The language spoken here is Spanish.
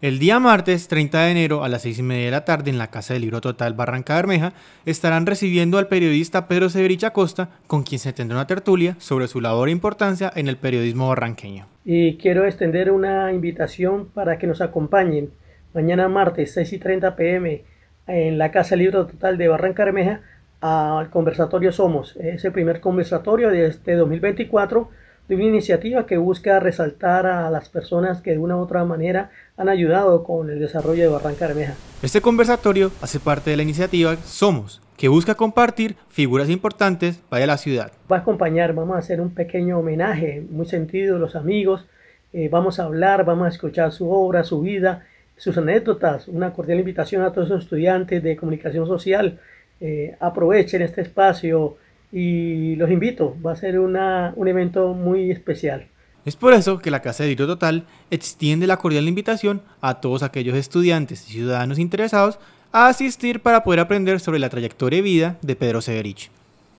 El día martes 30 de enero a las 6 y media de la tarde en la Casa del Libro Total Barranca Bermeja estarán recibiendo al periodista Pedro Severich Acosta con quien se tendrá una tertulia sobre su labor e importancia en el periodismo barranqueño. Y quiero extender una invitación para que nos acompañen mañana martes 6 y 30 pm en la Casa del Libro Total de Barranca Bermeja al conversatorio Somos, ese primer conversatorio de este 2024 de una iniciativa que busca resaltar a las personas que de una u otra manera han ayudado con el desarrollo de Barranca Bermeja. Este conversatorio hace parte de la iniciativa Somos, que busca compartir figuras importantes para la ciudad. Va a acompañar, vamos a hacer un pequeño homenaje, muy sentido, los amigos, eh, vamos a hablar, vamos a escuchar su obra, su vida, sus anécdotas, una cordial invitación a todos los estudiantes de comunicación social, eh, aprovechen este espacio, y los invito, va a ser un evento muy especial. Es por eso que la Casa de Total extiende la cordial invitación a todos aquellos estudiantes y ciudadanos interesados a asistir para poder aprender sobre la trayectoria de vida de Pedro Severich.